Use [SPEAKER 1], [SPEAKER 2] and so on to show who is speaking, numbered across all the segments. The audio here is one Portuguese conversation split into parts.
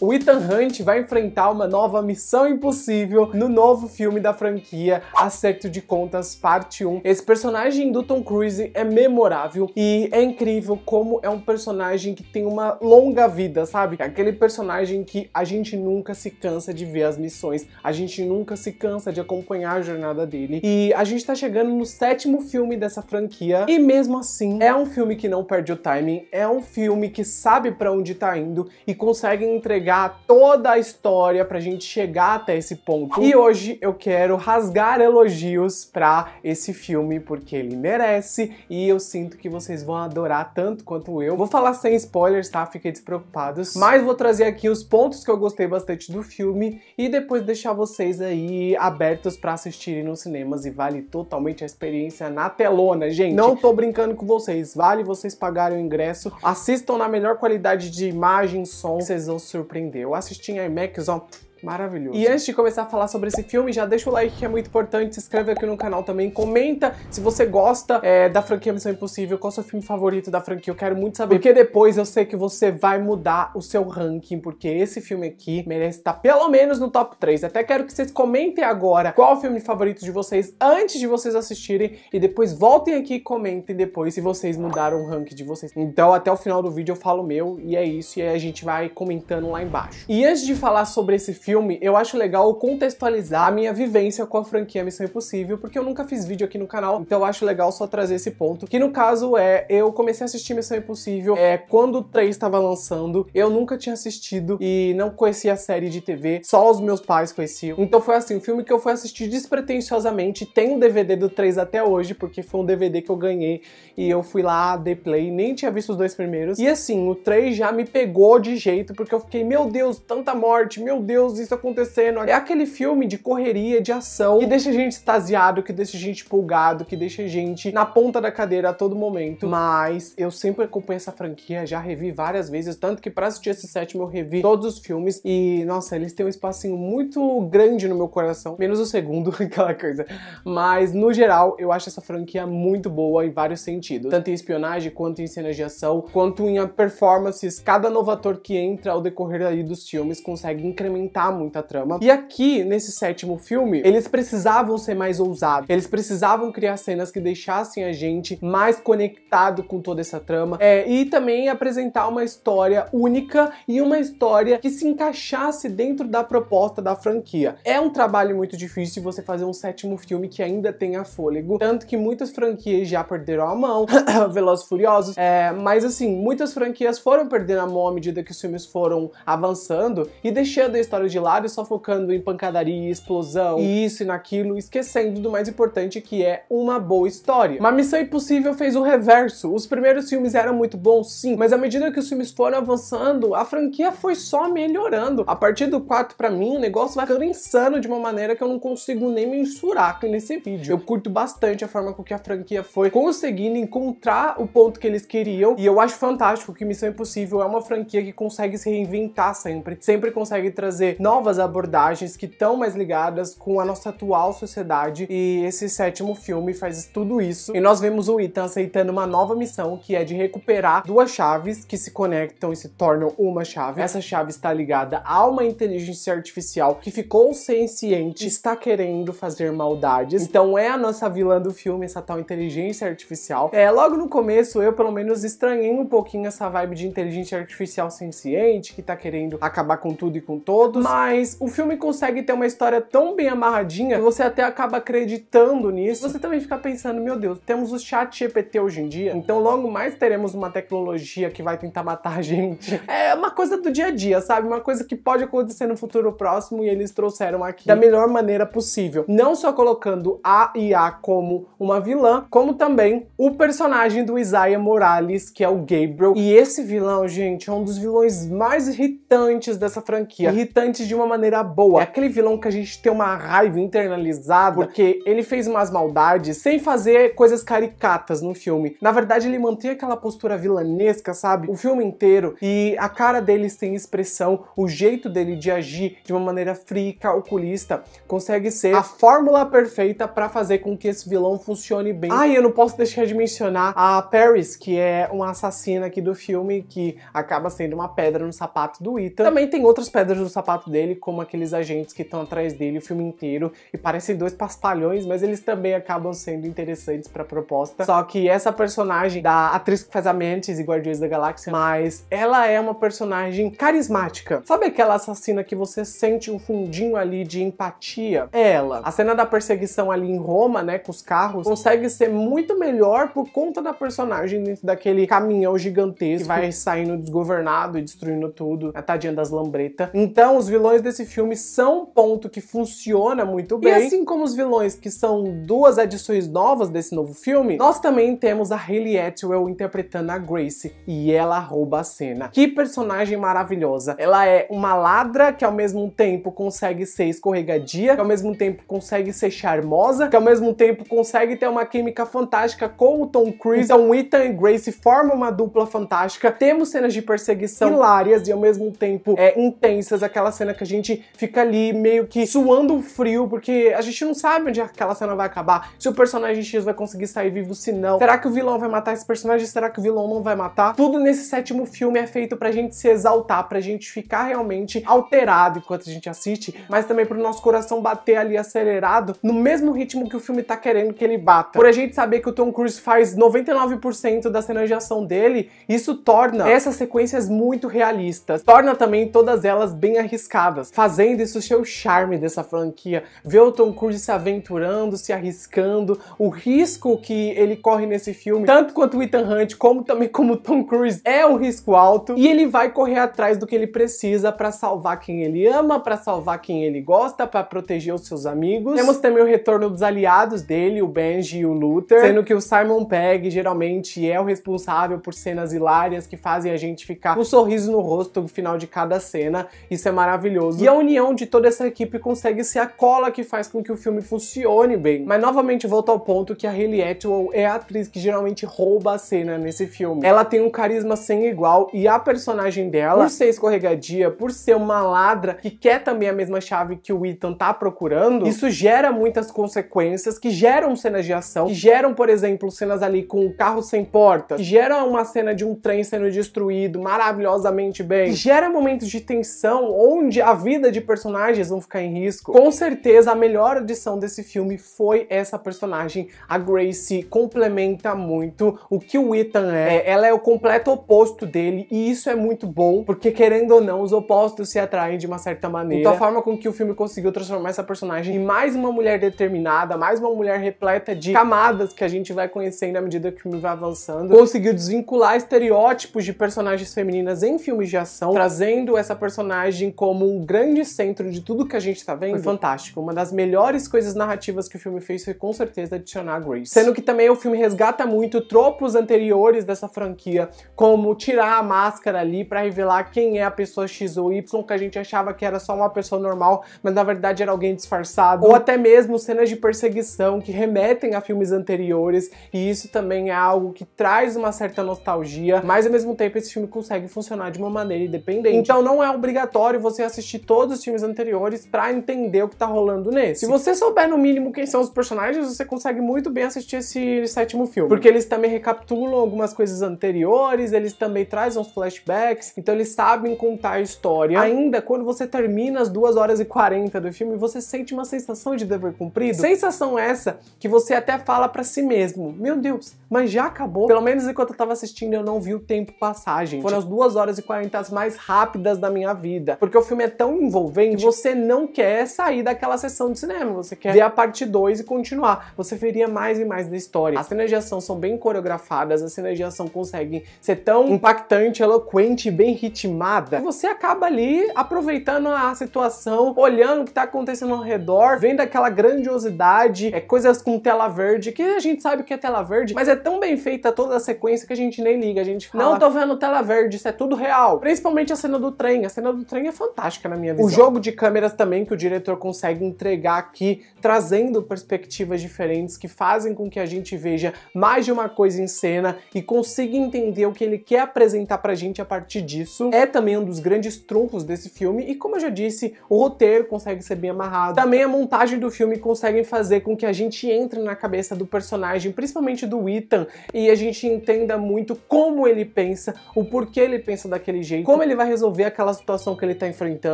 [SPEAKER 1] o Ethan Hunt vai enfrentar uma nova missão impossível no novo filme da franquia Acerto de Contas Parte 1. Esse personagem do Tom Cruise é memorável e é incrível como é um personagem que tem uma longa vida, sabe? É aquele personagem que a gente nunca se cansa de ver as missões, a gente nunca se cansa de acompanhar a jornada dele. E a gente tá chegando no sétimo filme dessa franquia e mesmo assim é um filme que não perde o timing, é um filme que sabe para onde tá indo e consegue entregar pegar toda a história pra gente chegar até esse ponto. E hoje eu quero rasgar elogios pra esse filme porque ele merece e eu sinto que vocês vão adorar tanto quanto eu. Vou falar sem spoilers, tá? Fiquem despreocupados. Mas vou trazer aqui os pontos que eu gostei bastante do filme e depois deixar vocês aí abertos para assistirem nos cinemas e vale totalmente a experiência na telona, gente. Não tô brincando com vocês, vale vocês pagarem o ingresso, assistam na melhor qualidade de imagem, som, vocês vão surpreender eu assisti em IMAX, ó, Maravilhoso. E antes de começar a falar sobre esse filme, já deixa o like que é muito importante, se inscreve aqui no canal também, comenta se você gosta é, da franquia Missão Impossível, qual é o seu filme favorito da franquia, eu quero muito saber. Porque depois eu sei que você vai mudar o seu ranking, porque esse filme aqui merece estar pelo menos no top 3. Até quero que vocês comentem agora qual o filme favorito de vocês antes de vocês assistirem e depois voltem aqui e comentem depois se vocês mudaram o ranking de vocês. Então até o final do vídeo eu falo meu e é isso, e aí a gente vai comentando lá embaixo. E antes de falar sobre esse filme, filme, eu acho legal contextualizar a minha vivência com a franquia Missão Impossível, porque eu nunca fiz vídeo aqui no canal, então eu acho legal só trazer esse ponto. Que no caso é, eu comecei a assistir Missão Impossível é, quando o 3 estava lançando, eu nunca tinha assistido e não conhecia a série de TV, só os meus pais conheciam. Então foi assim, um filme que eu fui assistir despretensiosamente, tem o DVD do 3 até hoje, porque foi um DVD que eu ganhei e eu fui lá, dei play, nem tinha visto os dois primeiros. E assim, o 3 já me pegou de jeito, porque eu fiquei, meu Deus, tanta morte, meu Deus, isso acontecendo. É aquele filme de correria, de ação, que deixa a gente extasiado, que deixa a gente pulgado, que deixa a gente na ponta da cadeira a todo momento. Mas eu sempre acompanho essa franquia, já revi várias vezes, tanto que pra assistir esse sétimo eu revi todos os filmes. E, nossa, eles têm um espacinho muito grande no meu coração, menos o segundo, aquela coisa. Mas, no geral, eu acho essa franquia muito boa em vários sentidos. Tanto em espionagem, quanto em cenas de ação, quanto em performances. Cada novo ator que entra ao decorrer aí dos filmes consegue incrementar muita trama. E aqui, nesse sétimo filme, eles precisavam ser mais ousados. Eles precisavam criar cenas que deixassem a gente mais conectado com toda essa trama. É, e também apresentar uma história única e uma história que se encaixasse dentro da proposta da franquia. É um trabalho muito difícil você fazer um sétimo filme que ainda tenha fôlego. Tanto que muitas franquias já perderam a mão, Velozes Furiosos. É, mas assim, muitas franquias foram perdendo a mão à medida que os filmes foram avançando e deixando a história de de lado e só focando em pancadaria, explosão, e isso e naquilo, esquecendo do mais importante que é uma boa história. Mas Missão Impossível fez o reverso. Os primeiros filmes eram muito bons, sim, mas à medida que os filmes foram avançando, a franquia foi só melhorando. A partir do 4 para mim, o negócio vai ficando insano de uma maneira que eu não consigo nem mensurar aqui nesse vídeo. Eu curto bastante a forma com que a franquia foi conseguindo encontrar o ponto que eles queriam e eu acho fantástico que Missão Impossível é uma franquia que consegue se reinventar sempre, sempre consegue trazer novas abordagens que estão mais ligadas com a nossa atual sociedade e esse sétimo filme faz tudo isso. E nós vemos o Ethan aceitando uma nova missão que é de recuperar duas chaves que se conectam e se tornam uma chave. Essa chave está ligada a uma inteligência artificial que ficou sem ciente, está querendo fazer maldades. Então é a nossa vilã do filme, essa tal inteligência artificial. É, logo no começo eu pelo menos estranhei um pouquinho essa vibe de inteligência artificial sem ciente que tá querendo acabar com tudo e com todos. Mas mas o filme consegue ter uma história tão bem amarradinha que você até acaba acreditando nisso. Você também fica pensando, meu Deus, temos o chat GPT hoje em dia, então logo mais teremos uma tecnologia que vai tentar matar a gente. É uma coisa do dia a dia, sabe? Uma coisa que pode acontecer no futuro próximo e eles trouxeram aqui da melhor maneira possível. Não só colocando a IA como uma vilã, como também o personagem do Isaiah Morales, que é o Gabriel. E esse vilão, gente, é um dos vilões mais irritantes dessa franquia. Irritante de uma maneira boa. É aquele vilão que a gente tem uma raiva internalizada porque ele fez umas maldades sem fazer coisas caricatas no filme. Na verdade, ele mantém aquela postura vilanesca, sabe? O filme inteiro. E a cara dele sem expressão, o jeito dele de agir de uma maneira fria e calculista consegue ser a fórmula perfeita para fazer com que esse vilão funcione bem. Ah, e eu não posso deixar de mencionar a Paris, que é uma assassina aqui do filme que acaba sendo uma pedra no sapato do Ethan. Também tem outras pedras no sapato dele dele como aqueles agentes que estão atrás dele o filme inteiro e parecem dois pastalhões, mas eles também acabam sendo interessantes para a proposta. Só que essa personagem da atriz que faz a Mentes e Guardiões da Galáxia, mas ela é uma personagem carismática. Sabe aquela assassina que você sente um fundinho ali de empatia? É ela. A cena da perseguição ali em Roma, né, com os carros, consegue ser muito melhor por conta da personagem dentro daquele caminhão gigantesco que vai saindo desgovernado e destruindo tudo, a tadinha das lambretas. Então os vilões vilões desse filme são um ponto que funciona muito bem. E assim como os vilões que são duas edições novas desse novo filme, nós também temos a Hayley Atwell interpretando a Grace e ela rouba a cena. Que personagem maravilhosa. Ela é uma ladra que ao mesmo tempo consegue ser escorregadia, que ao mesmo tempo consegue ser charmosa, que ao mesmo tempo consegue ter uma química fantástica com o Tom Cruise. Então Ethan e Grace formam uma dupla fantástica. Temos cenas de perseguição hilárias e ao mesmo tempo é, intensas. Aquela cena que a gente fica ali meio que suando frio, porque a gente não sabe onde aquela cena vai acabar, se o personagem X vai conseguir sair vivo, se não. Será que o vilão vai matar esse personagem? Será que o vilão não vai matar? Tudo nesse sétimo filme é feito pra gente se exaltar, pra gente ficar realmente alterado enquanto a gente assiste, mas também pro nosso coração bater ali acelerado, no mesmo ritmo que o filme tá querendo que ele bata. Por a gente saber que o Tom Cruise faz 99% das cenas de ação dele, isso torna essas sequências muito realistas, torna também todas elas bem arriscadas arriscadas, fazendo isso ser o charme dessa franquia. Ver o Tom Cruise se aventurando, se arriscando, o risco que ele corre nesse filme, tanto quanto o Ethan Hunt, como também como Tom Cruise, é um risco alto e ele vai correr atrás do que ele precisa para salvar quem ele ama, para salvar quem ele gosta, para proteger os seus amigos. Temos também o retorno dos aliados dele, o Benji e o Luther, sendo que o Simon Pegg geralmente é o responsável por cenas hilárias que fazem a gente ficar com um sorriso no rosto no final de cada cena. Isso é maravilhoso maravilhoso. E a união de toda essa equipe consegue ser a cola que faz com que o filme funcione bem. Mas novamente volta ao ponto que a Hayley Atwell é a atriz que geralmente rouba a cena nesse filme. Ela tem um carisma sem igual e a personagem dela, por ser escorregadia, por ser uma ladra que quer também a mesma chave que o Ethan tá procurando, isso gera muitas consequências que geram cenas de ação, que geram, por exemplo, cenas ali com o carro sem porta, que geram uma cena de um trem sendo destruído maravilhosamente bem, que gera momentos de tensão onde onde a vida de personagens vão ficar em risco. Com certeza, a melhor adição desse filme foi essa personagem. A Gracie complementa muito o que o Ethan é. é. Ela é o completo oposto dele e isso é muito bom, porque querendo ou não, os opostos se atraem de uma certa maneira. Então a forma com que o filme conseguiu transformar essa personagem em mais uma mulher determinada, mais uma mulher repleta de camadas que a gente vai conhecendo à medida que o filme vai avançando, conseguiu desvincular estereótipos de personagens femininas em filmes de ação, trazendo essa personagem como um grande centro de tudo que a gente tá vendo, foi fantástico. Uma das melhores coisas narrativas que o filme fez foi com certeza adicionar Grace. Sendo que também o filme resgata muito tropos anteriores dessa franquia, como tirar a máscara ali para revelar quem é a pessoa X ou Y, que a gente achava que era só uma pessoa normal, mas na verdade era alguém disfarçado. Ou até mesmo cenas de perseguição que remetem a filmes anteriores, e isso também é algo que traz uma certa nostalgia, mas ao mesmo tempo esse filme consegue funcionar de uma maneira independente. Então não é obrigatório você assistir assistir todos os filmes anteriores para entender o que tá rolando nesse. Se você souber no mínimo quem são os personagens, você consegue muito bem assistir esse sétimo filme. Porque eles também recapitulam algumas coisas anteriores, eles também trazem uns flashbacks, então eles sabem contar a história. Ainda quando você termina as 2 horas e 40 do filme, você sente uma sensação de dever cumprido. Sensação essa que você até fala para si mesmo: Meu Deus, mas já acabou? Pelo menos enquanto eu tava assistindo, eu não vi o tempo passar, gente. Foram as 2 horas e 40 as mais rápidas da minha vida. Porque o filme é é tão envolvente você não quer sair daquela sessão de cinema, você quer ver a parte 2 e continuar. Você veria mais e mais da história. As cenas de ação são bem coreografadas, as cenas de ação conseguem ser tão impactante, eloquente, bem ritmada. você acaba ali aproveitando a situação, olhando o que está acontecendo ao redor, vendo aquela grandiosidade, é coisas com tela verde, que a gente sabe que é tela verde, mas é tão bem feita toda a sequência que a gente nem liga, a gente fala, não tô vendo tela verde, isso é tudo real. Principalmente a cena do trem, a cena do trem é fantástica fantástica na minha visão. O jogo de câmeras também que o diretor consegue entregar aqui, trazendo perspectivas diferentes que fazem com que a gente veja mais de uma coisa em cena e consiga entender o que ele quer apresentar pra gente a partir disso. É também um dos grandes trunfos desse filme e como eu já disse, o roteiro consegue ser bem amarrado. Também a montagem do filme consegue fazer com que a gente entre na cabeça do personagem, principalmente do Ethan, e a gente entenda muito como ele pensa, o porquê ele pensa daquele jeito, como ele vai resolver aquela situação que ele tá enfrentando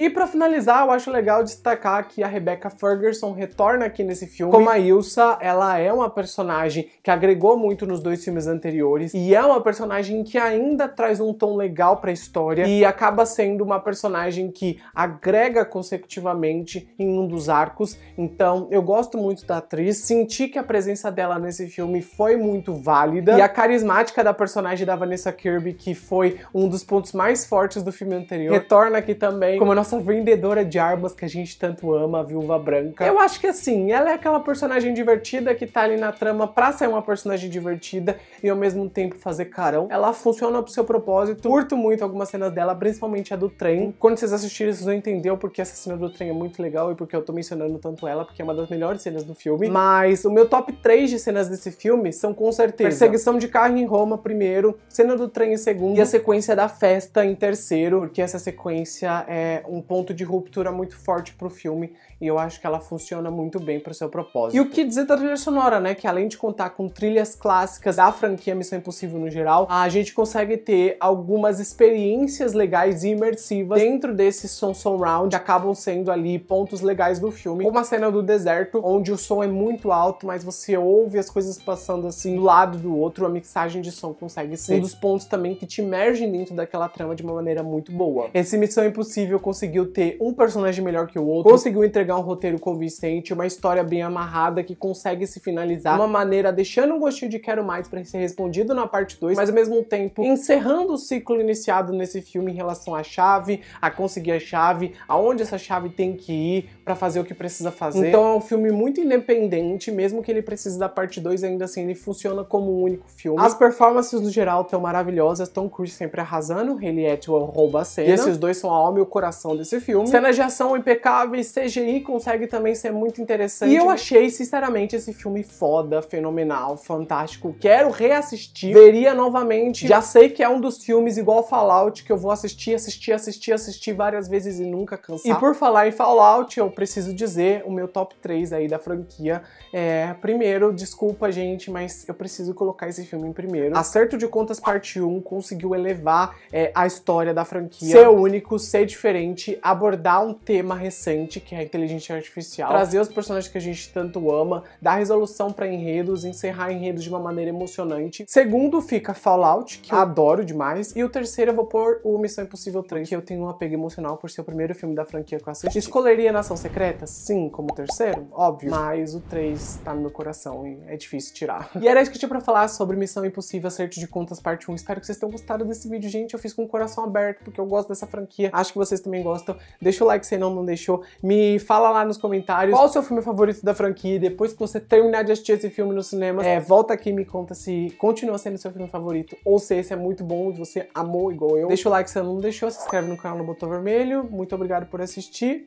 [SPEAKER 1] e para finalizar, eu acho legal destacar que a Rebecca Ferguson retorna aqui nesse filme. Como a Ilsa, ela é uma personagem que agregou muito nos dois filmes anteriores e é uma personagem que ainda traz um tom legal para a história e acaba sendo uma personagem que agrega consecutivamente em um dos arcos. Então, eu gosto muito da atriz, senti que a presença dela nesse filme foi muito válida e a carismática da personagem da Vanessa Kirby, que foi um dos pontos mais fortes do filme anterior, retorna aqui também também, como a nossa vendedora de armas que a gente tanto ama, a Viúva Branca. Eu acho que assim, ela é aquela personagem divertida que tá ali na trama pra ser uma personagem divertida e ao mesmo tempo fazer carão. Ela funciona pro seu propósito. Curto muito algumas cenas dela, principalmente a do trem. Quando vocês assistirem, vocês vão entender porque essa cena do trem é muito legal e porque eu tô mencionando tanto ela, porque é uma das melhores cenas do filme. Mas o meu top 3 de cenas desse filme são com certeza perseguição de carro em Roma primeiro, cena do trem em segundo e a sequência da festa em terceiro, porque essa sequência é, um ponto de ruptura muito forte pro filme e eu acho que ela funciona muito bem para seu propósito. E o que dizer da trilha sonora, né? Que além de contar com trilhas clássicas da franquia Missão Impossível no geral, a gente consegue ter algumas experiências legais e imersivas dentro desse som surround que acabam sendo ali pontos legais do filme, como a cena do deserto, onde o som é muito alto, mas você ouve as coisas passando assim do lado do outro, a mixagem de som consegue ser um dos pontos também que te emergem dentro daquela trama de uma maneira muito boa. Esse Missão Impossível conseguiu ter um personagem melhor que o outro, conseguiu entregar um roteiro convincente, uma história bem amarrada que consegue se finalizar de uma maneira deixando um gostinho de quero mais para ser respondido na parte 2, mas ao mesmo tempo encerrando o ciclo iniciado nesse filme em relação à chave, a conseguir a chave, aonde essa chave tem que ir, para fazer o que precisa fazer. Então é um filme muito independente, mesmo que ele precise da parte 2, ainda assim ele funciona como um único filme. As performances no geral estão maravilhosas, Tom Cruise sempre arrasando, Haley Atwell é, tipo, rouba a cena. E esses dois são a alma e o coração desse filme. Cenas de ação impecáveis, CGI consegue também ser muito interessante. E eu achei, sinceramente, esse filme foda, fenomenal, fantástico. Quero reassistir, veria novamente. Já sei que é um dos filmes igual Fallout que eu vou assistir, assistir, assistir, assistir várias vezes e nunca cansar. E por falar em Fallout, eu preciso dizer o meu top 3 aí da franquia. É, primeiro, desculpa, gente, mas eu preciso colocar esse filme em primeiro. Acerto de Contas Parte 1 conseguiu elevar é, a história da franquia. Ser único, ser diferente, abordar um tema recente, que é a inteligência artificial. Trazer os personagens que a gente tanto ama, dar resolução para enredos, encerrar enredos de uma maneira emocionante. Segundo fica Fallout, que eu adoro demais. E o terceiro eu vou pôr o Missão Impossível 3, que eu tenho um apego emocional por ser o primeiro filme da franquia que eu assisti. Escolheria Nação secreta? Sim, como terceiro, óbvio. Mas o 3 tá no meu coração e é difícil tirar. E era isso que eu tinha pra falar sobre Missão Impossível Acerto de Contas Parte 1. Espero que vocês tenham gostado desse vídeo, gente. Eu fiz com o coração aberto porque eu gosto dessa franquia. Acho que vocês também gostam. Deixa o like se não, não deixou. Me fala lá nos comentários qual o seu filme favorito da franquia. Depois que você terminar de assistir esse filme no cinema, é, volta aqui e me conta se continua sendo seu filme favorito ou se esse é muito bom e você amou igual eu. Deixa o like se não deixou. Se inscreve no canal no botão vermelho. Muito obrigado por assistir.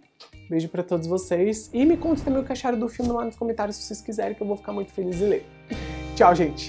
[SPEAKER 1] Beijo para todos vocês e me conte também o que acharam do filme lá nos comentários se vocês quiserem, que eu vou ficar muito feliz de ler. Tchau, gente!